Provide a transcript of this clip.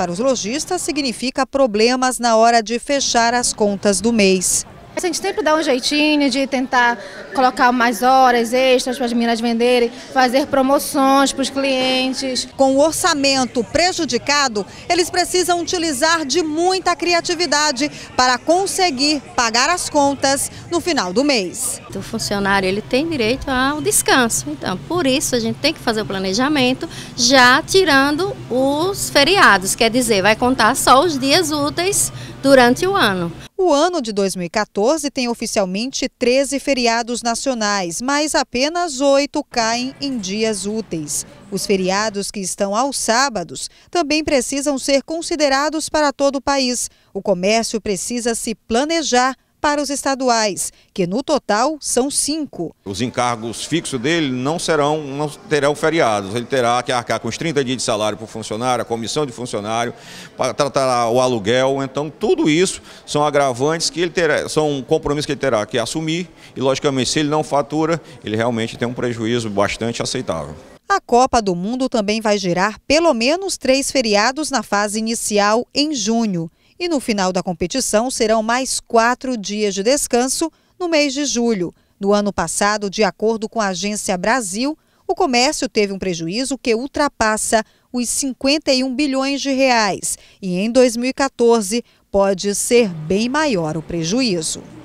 Para os lojistas, significa problemas na hora de fechar as contas do mês. A gente sempre dá um jeitinho de tentar colocar mais horas extras para as meninas venderem, fazer promoções para os clientes. Com o orçamento prejudicado, eles precisam utilizar de muita criatividade para conseguir pagar as contas no final do mês. O funcionário ele tem direito ao descanso, então por isso a gente tem que fazer o planejamento já tirando os feriados, quer dizer, vai contar só os dias úteis durante o ano. O ano de 2014 tem oficialmente 13 feriados nacionais, mas apenas oito caem em dias úteis. Os feriados que estão aos sábados também precisam ser considerados para todo o país. O comércio precisa se planejar para os estaduais, que no total são cinco. Os encargos fixos dele não serão, não terão feriados. Ele terá que arcar com os 30 dias de salário para o funcionário, a comissão de funcionário, para tratar o aluguel. Então, tudo isso são agravantes que ele terá, são compromissos que ele terá que assumir. E, logicamente, se ele não fatura, ele realmente tem um prejuízo bastante aceitável. A Copa do Mundo também vai gerar pelo menos três feriados na fase inicial em junho. E no final da competição serão mais quatro dias de descanso no mês de julho. No ano passado, de acordo com a Agência Brasil, o comércio teve um prejuízo que ultrapassa os 51 bilhões de reais e em 2014 pode ser bem maior o prejuízo.